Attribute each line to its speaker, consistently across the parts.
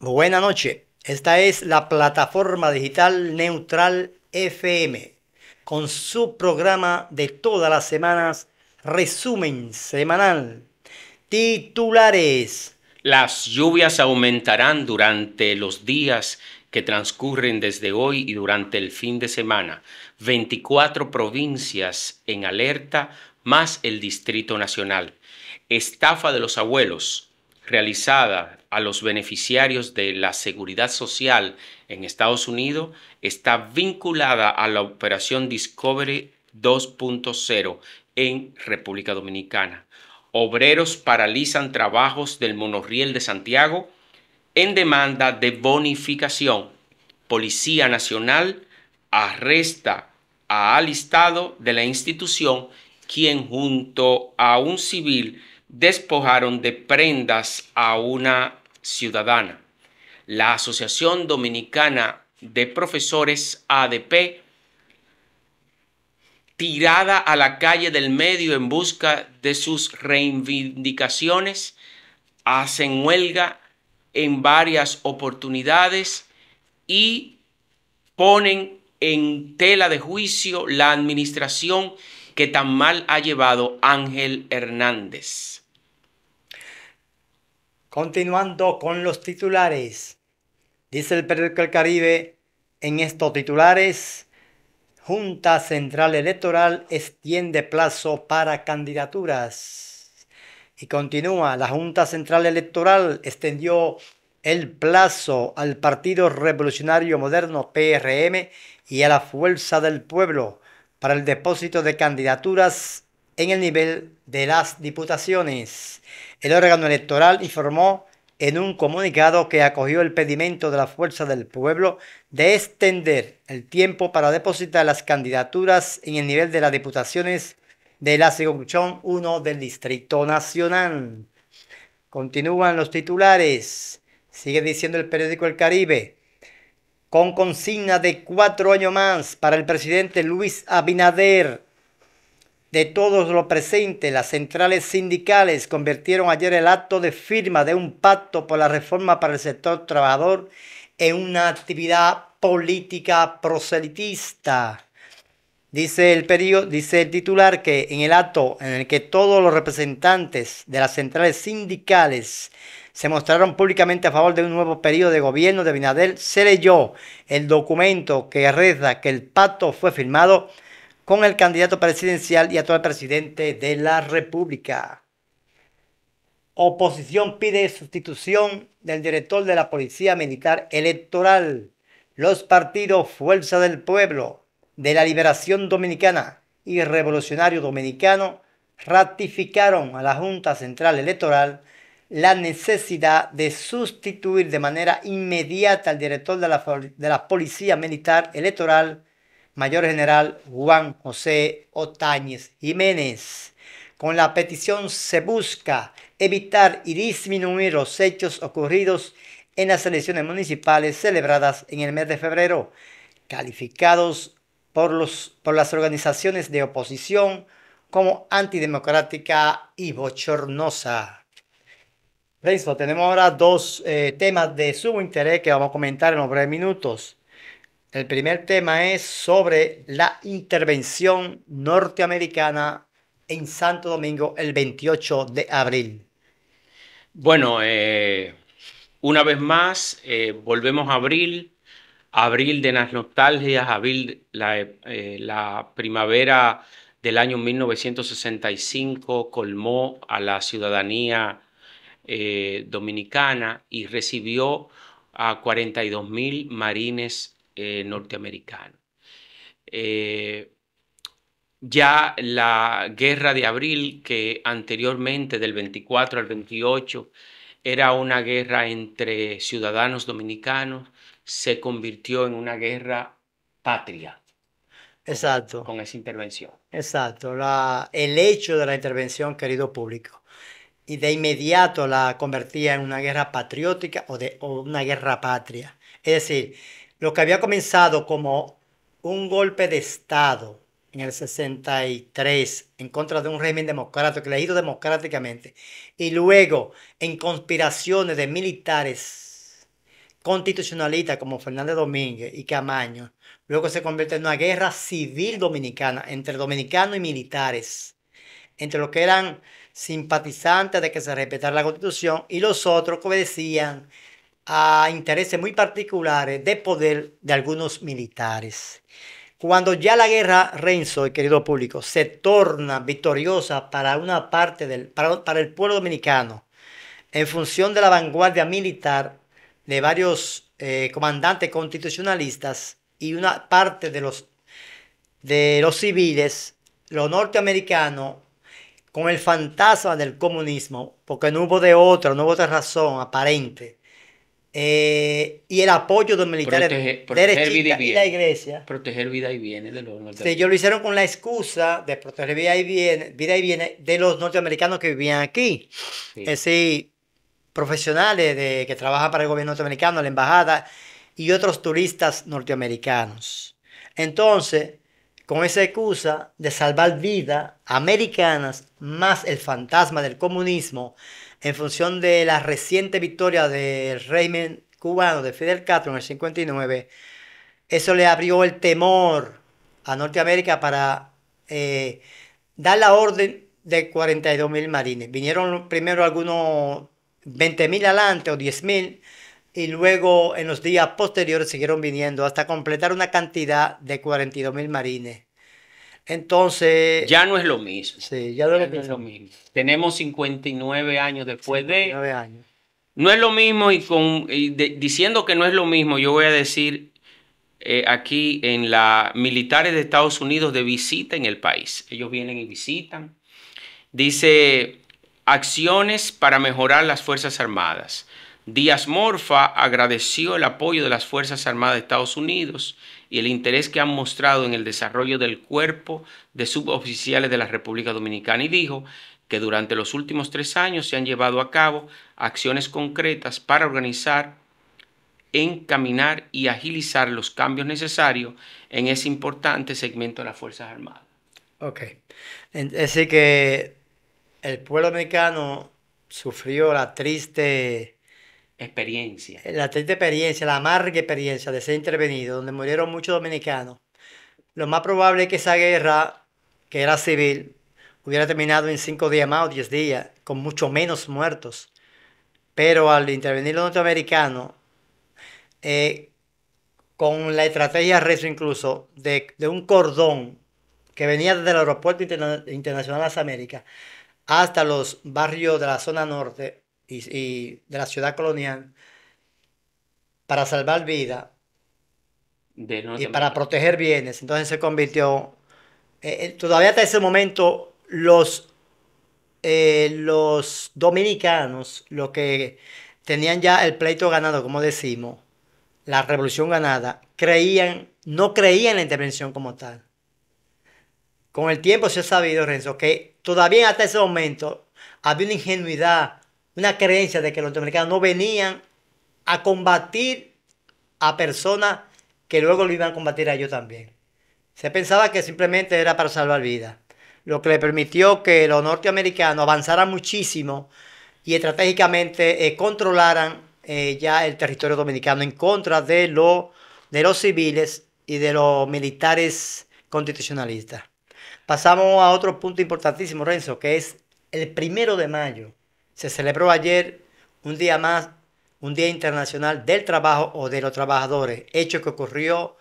Speaker 1: Buenas noches. Esta es la plataforma digital Neutral FM con su programa de todas las semanas, resumen semanal. Titulares.
Speaker 2: Las lluvias aumentarán durante los días que transcurren desde hoy y durante el fin de semana. 24 provincias en alerta más el Distrito Nacional. Estafa de los abuelos realizada a los beneficiarios de la seguridad social en Estados Unidos está vinculada a la operación Discovery 2.0 en República Dominicana. Obreros paralizan trabajos del monorriel de Santiago en demanda de bonificación. Policía Nacional arresta a alistado de la institución quien junto a un civil despojaron de prendas a una ciudadana. La Asociación Dominicana de Profesores ADP, tirada a la calle del medio en busca de sus reivindicaciones, hacen huelga en varias oportunidades y ponen en tela de juicio la administración que tan mal ha llevado Ángel Hernández.
Speaker 1: Continuando con los titulares, dice el periódico El Caribe en estos titulares, Junta Central Electoral extiende plazo para candidaturas. Y continúa, la Junta Central Electoral extendió el plazo al Partido Revolucionario Moderno PRM y a la Fuerza del Pueblo para el depósito de candidaturas en el nivel de las diputaciones. El órgano electoral informó en un comunicado que acogió el pedimento de la Fuerza del Pueblo de extender el tiempo para depositar las candidaturas en el nivel de las diputaciones de la Circunscripción 1 del Distrito Nacional. Continúan los titulares. Sigue diciendo el periódico El Caribe con consigna de cuatro años más para el presidente Luis Abinader. De todos los presentes, las centrales sindicales convirtieron ayer el acto de firma de un pacto por la reforma para el sector trabajador en una actividad política proselitista. Dice el, dice el titular que en el acto en el que todos los representantes de las centrales sindicales se mostraron públicamente a favor de un nuevo periodo de gobierno de Binadel, se leyó el documento que reza que el pacto fue firmado con el candidato presidencial y actual presidente de la República. Oposición pide sustitución del director de la Policía Militar Electoral. Los partidos Fuerza del Pueblo, de la Liberación Dominicana y Revolucionario Dominicano ratificaron a la Junta Central Electoral la necesidad de sustituir de manera inmediata al director de la, Policía Militar Electoral, Mayor General Juan José Otañez Jiménez. Con la petición se busca evitar y disminuir los hechos ocurridos en las elecciones municipales celebradas en el mes de febrero, calificados por, los, por las organizaciones de oposición como antidemocrática y bochornosa. Listo, tenemos ahora dos eh, temas de sumo interés que vamos a comentar en los breves minutos. El primer tema es sobre la intervención norteamericana en Santo Domingo el 28 de abril.
Speaker 2: Bueno, eh, una vez más, eh, volvemos a abril, abril de las nostalgias, abril, la, eh, primavera del año 1965 colmó a la ciudadanía eh, dominicana y recibió a 42 mil marines eh, norteamericanos. ya la guerra de abril, que anteriormente del 24 al 28 era una guerra entre ciudadanos dominicanos se convirtió en una guerra patria. Exacto. Con, esa intervención.
Speaker 1: Exacto. el hecho de la intervención, querido público, y de inmediato la convertía en una guerra patriótica o, de, una guerra patria. Es decir, lo que había comenzado como un golpe de Estado en el 63 en contra de un régimen democrático, elegido democráticamente, y luego en conspiraciones de militares constitucionalistas como Fernández Domínguez y Camaño, luego se convierte en una guerra civil dominicana entre dominicanos y militares, entre los que eran simpatizantes de que se respetara la constitución y los otros que obedecían a intereses muy particulares de poder de algunos militares. Cuando ya la guerra, Renzo, y querido público, se torna victoriosa para una parte del, para el pueblo dominicano, en función de la vanguardia militar, de varios eh, comandantes constitucionalistas y una parte de los, de los civiles, los norteamericanos, con el fantasma del comunismo, porque no hubo de otra, no hubo otra razón aparente, eh, y el apoyo de los militares proteger, vida y, la iglesia.
Speaker 2: Proteger vida y bienes de los norteamericanos. ellos lo
Speaker 1: hicieron con la excusa de proteger vida y bienes, de los norteamericanos que vivían aquí. Sí. Es profesionales de, que trabajan para el gobierno norteamericano, la embajada y otros turistas norteamericanos. Entonces, con esa excusa de salvar vidas americanas más el fantasma del comunismo, en función de la reciente victoria del régimen cubano de Fidel Castro en el 59, eso le abrió el temor a Norteamérica para eh, dar la orden de 42 mil marines. Vinieron primero algunos 20.000 adelante o 10.000 y luego en los días posteriores siguieron viniendo hasta completar una cantidad de 42 mil marines. Entonces... Ya no es lo mismo. Sí, ya, no, es lo mismo. Tenemos 59
Speaker 2: años después 59 de... años. No es lo mismo y, con, diciendo que no es lo mismo, yo voy a decir eh, aquí en la militares de Estados Unidos de visita en el país. Ellos vienen y visitan. Dice Acciones para mejorar las Fuerzas Armadas. Díaz Morfa agradeció el apoyo de las Fuerzas Armadas de Estados Unidos y el interés que han mostrado en el desarrollo del cuerpo de suboficiales de la República Dominicana y dijo que durante los últimos tres años se han llevado a cabo acciones concretas para organizar, encaminar y agilizar los cambios necesarios en ese importante segmento de las Fuerzas
Speaker 1: Armadas. Ok, así que el pueblo americano sufrió la triste experiencia. La triste experiencia, la amarga experiencia de ser intervenido, donde murieron muchos dominicanos. Lo más probable es que esa guerra, que era civil, hubiera terminado en cinco días más o diez días, con mucho menos muertos. Pero al intervenir los norteamericanos, eh, con la estrategia rezo incluso de, un cordón que venía desde el Aeropuerto Internacional de las Américas, hasta los barrios de la zona norte y, de la ciudad colonial para salvar vidas y para proteger bienes. Entonces se convirtió, eh, eh, todavía hasta ese momento, los, eh, los dominicanos, los que tenían ya el pleito ganado, como decimos, la revolución ganada, creían, no creían en la intervención como tal. Con el tiempo se ha sabido, Renzo, que todavía hasta ese momento había una ingenuidad, una creencia de que los norteamericanos no venían a combatir a personas que luego lo iban a combatir a ellos también. Se pensaba que simplemente era para salvar vidas, lo que le permitió que los norteamericanos avanzaran muchísimo y estratégicamente eh, controlaran eh, ya el territorio dominicano en contra de los civiles y de los militares constitucionalistas. Pasamos a otro punto importantísimo, Renzo, que es el primero de mayo. Se celebró ayer un día más, un Día Internacional del Trabajo o de los Trabajadores, hecho que ocurrió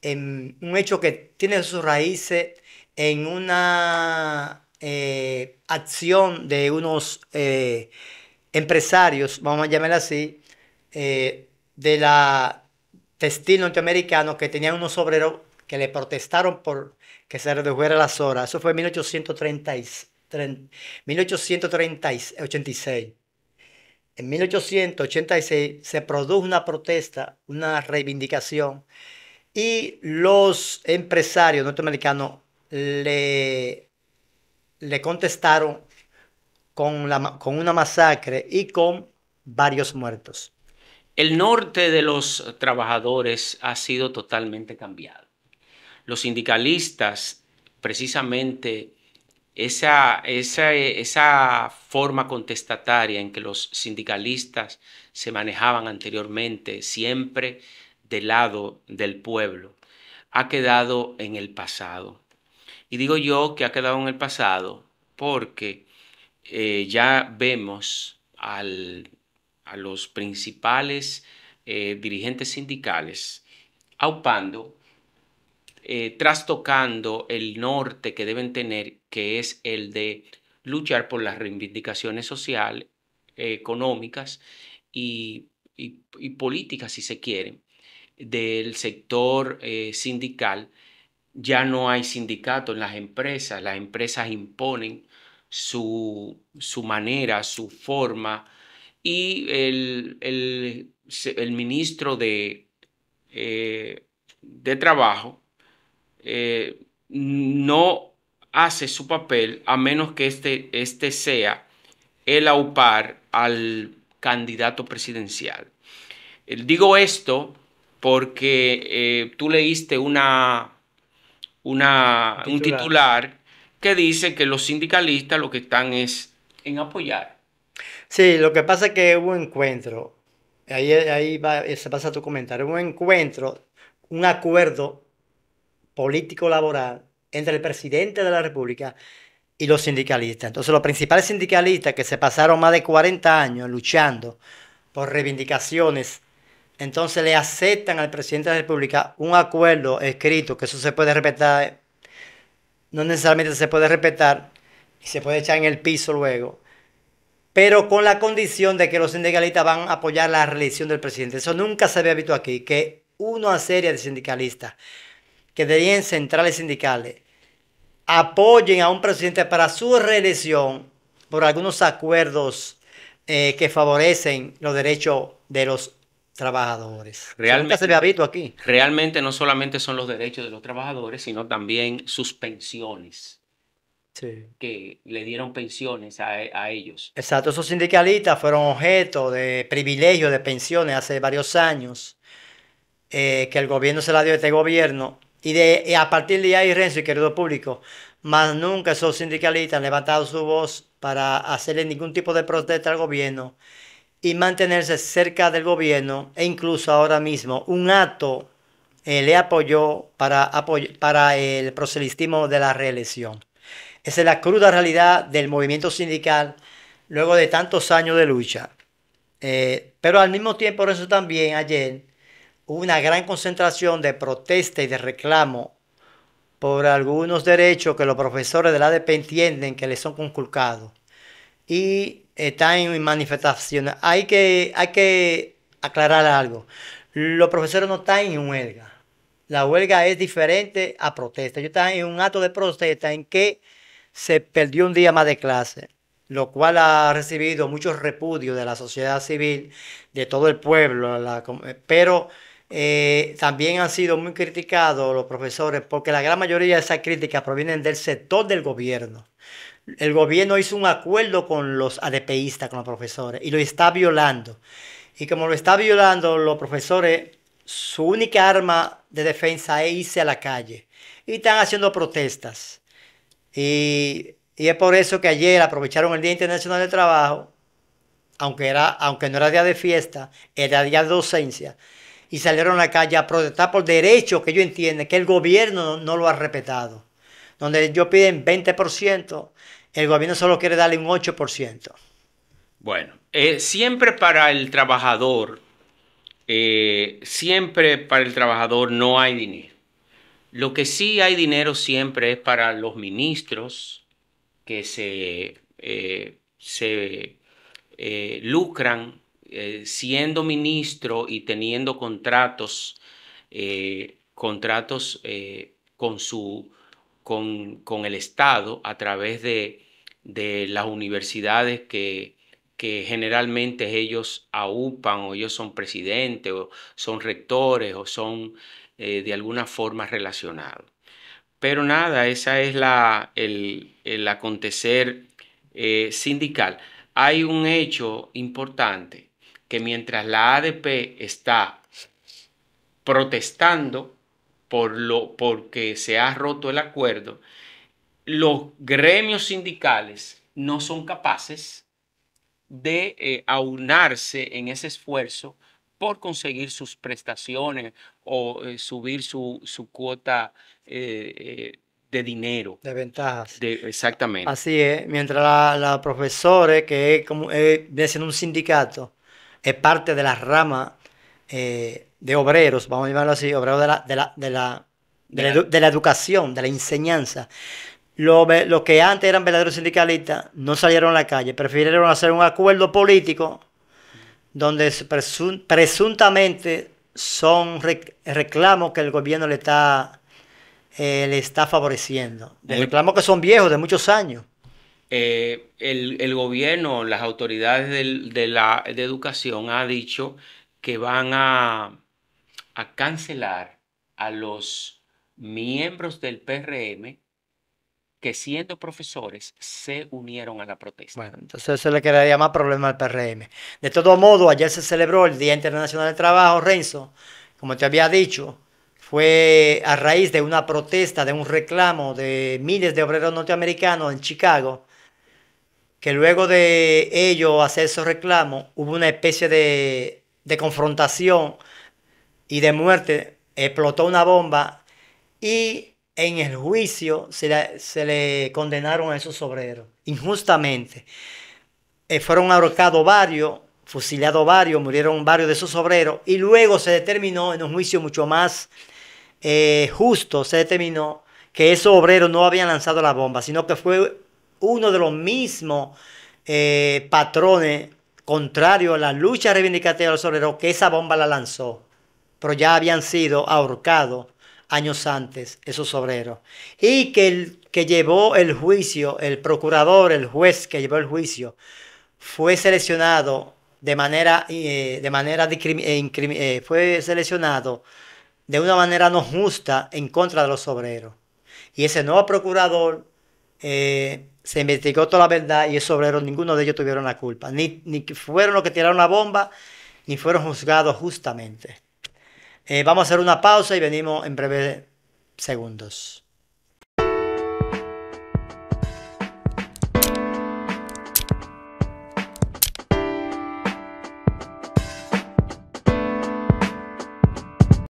Speaker 1: en un hecho que tiene sus raíces en una eh, acción de unos eh, empresarios, vamos a llamar así, eh, de la textil norteamericano que tenían unos obreros que le protestaron por que se redujera las horas. Eso fue en 1836. En 1886 se produjo una protesta, una reivindicación, y los empresarios norteamericanos le, le contestaron con, la, con una masacre y con varios muertos.
Speaker 2: El norte de los trabajadores ha sido totalmente cambiado los sindicalistas, precisamente esa, esa, forma contestataria en que los sindicalistas se manejaban anteriormente, siempre del lado del pueblo, ha quedado en el pasado. Y digo yo que ha quedado en el pasado porque eh, ya vemos a los principales eh, dirigentes sindicales aupando eh, trastocando el norte que deben tener, que es el de luchar por las reivindicaciones sociales, eh, económicas y, políticas, si se quiere, del sector eh, sindical. Ya no hay sindicato en las empresas, las empresas imponen su, su manera, su forma, y el, el, el ministro de, de Trabajo, eh, no hace su papel a menos que este, este sea el aupar al candidato presidencial. Eh, digo esto porque eh, tú leíste una, una un titular que dice que los sindicalistas lo que están es en apoyar.
Speaker 1: Sí, lo que pasa es que hubo un encuentro, ahí, ahí va, se pasa tu comentario, un encuentro, un acuerdo político-laboral entre el presidente de la República y los sindicalistas. Entonces los principales sindicalistas que se pasaron más de 40 años luchando por reivindicaciones, entonces le aceptan al presidente de la República un acuerdo escrito, que eso se puede respetar, no necesariamente se puede respetar, y se puede echar en el piso luego, pero con la condición de que los sindicalistas van a apoyar la reelección del presidente. Eso nunca se había visto aquí, que una serie de sindicalistas que debían centrales sindicales apoyen a un presidente para su reelección por algunos acuerdos eh, que favorecen los derechos de los trabajadores. Realmente, se visto aquí.
Speaker 2: realmente no solamente son los derechos de los trabajadores, sino también sus pensiones. Sí. que le dieron pensiones a, ellos.
Speaker 1: Exacto, esos sindicalistas fueron objeto de privilegio de pensiones hace varios años, eh, que el gobierno se la dio a este gobierno, y, a partir de ahí Renzo y querido público, más nunca esos sindicalistas han levantado su voz para hacerle ningún tipo de protesta al gobierno y mantenerse cerca del gobierno e incluso ahora mismo un acto eh, le apoyó para, para el proselitismo de la reelección. Esa es la cruda realidad del movimiento sindical luego de tantos años de lucha. Eh, pero al mismo tiempo, eso también ayer, una gran concentración de protesta y de reclamo por algunos derechos que los profesores de la ADP entienden que les son conculcados. Y están en manifestación. Hay que, hay que aclarar algo. Los profesores no están en huelga. La huelga es diferente a protesta. Yo estaba en un acto de protesta en que se perdió un día más de clase, lo cual ha recibido muchos repudio de la sociedad civil, de todo el pueblo, pero eh, también han sido muy criticados los profesores porque la gran mayoría de esas críticas provienen del sector del gobierno. El gobierno hizo un acuerdo con los ADPistas, con los profesores, y lo está violando. Y como lo está violando, los profesores, su única arma de defensa es irse a la calle. Y están haciendo protestas. Y, es por eso que ayer aprovecharon el Día Internacional del Trabajo, aunque, era, aunque no era día de fiesta, era día de docencia y salieron a la calle a protestar por derechos que ellos entienden que el gobierno no lo ha respetado. Donde ellos piden 20%, el gobierno solo quiere darle un 8%.
Speaker 2: Bueno, eh, siempre para el trabajador, eh, siempre para el trabajador no hay dinero. Lo que sí hay dinero siempre es para los ministros que se, eh, se lucran eh, siendo ministro y teniendo contratos, eh, contratos eh, con, su, con, el Estado a través de, las universidades que, generalmente ellos aupan o ellos son presidentes o son rectores o son de alguna forma relacionados. Pero nada, esa es el, acontecer sindical. Hay un hecho importante que mientras la ADP está protestando por lo, porque se ha roto el acuerdo, los gremios sindicales no son capaces de eh, aunarse en ese esfuerzo por conseguir sus prestaciones o eh, subir su, cuota eh, de dinero. De ventajas. exactamente. Así
Speaker 1: es. Mientras la, la profesora, que es como, viene un sindicato, es parte de la rama eh, de obreros, vamos a llamarlo así, obreros de la, de la, educación, de la enseñanza. Los lo que antes eran verdaderos sindicalistas no salieron a la calle, prefirieron hacer un acuerdo político donde presuntamente son reclamos que el gobierno le está, eh, le está favoreciendo. Reclamos que son viejos, de muchos años.
Speaker 2: Eh, el, gobierno, las autoridades de la educación ha dicho que van a, cancelar a los miembros del PRM que siendo profesores se unieron a la protesta. Bueno,
Speaker 1: entonces eso le quedaría más problema al PRM. De todo modo, ayer se celebró el Día Internacional del Trabajo, Renzo, como te había dicho, fue a raíz de una protesta, de un reclamo de miles de obreros norteamericanos en Chicago, que luego de ellos hacer esos reclamos, hubo una especie de, confrontación y de muerte, explotó una bomba y en el juicio se le, condenaron a esos obreros, injustamente. Eh, fueron ahorcados varios, fusilados varios, murieron varios de esos obreros y luego se determinó en un juicio mucho más eh, justo, se determinó que esos obreros no habían lanzado la bomba, sino que fue uno de los mismos eh, patrones contrario a la lucha reivindicativa de los obreros que esa bomba la lanzó, pero ya habían sido ahorcados años antes esos obreros y que el que llevó el juicio, el procurador, el juez que llevó el juicio, fue seleccionado de manera, eh, de manera eh, fue seleccionado de una manera no justa en contra de los obreros. Y ese nuevo procurador eh, se investigó toda la verdad y esos obreros, ninguno de ellos tuvieron la culpa. Ni, ni fueron los que tiraron la bomba, ni fueron juzgados justamente. Eh, vamos a hacer una pausa y venimos en breve segundos.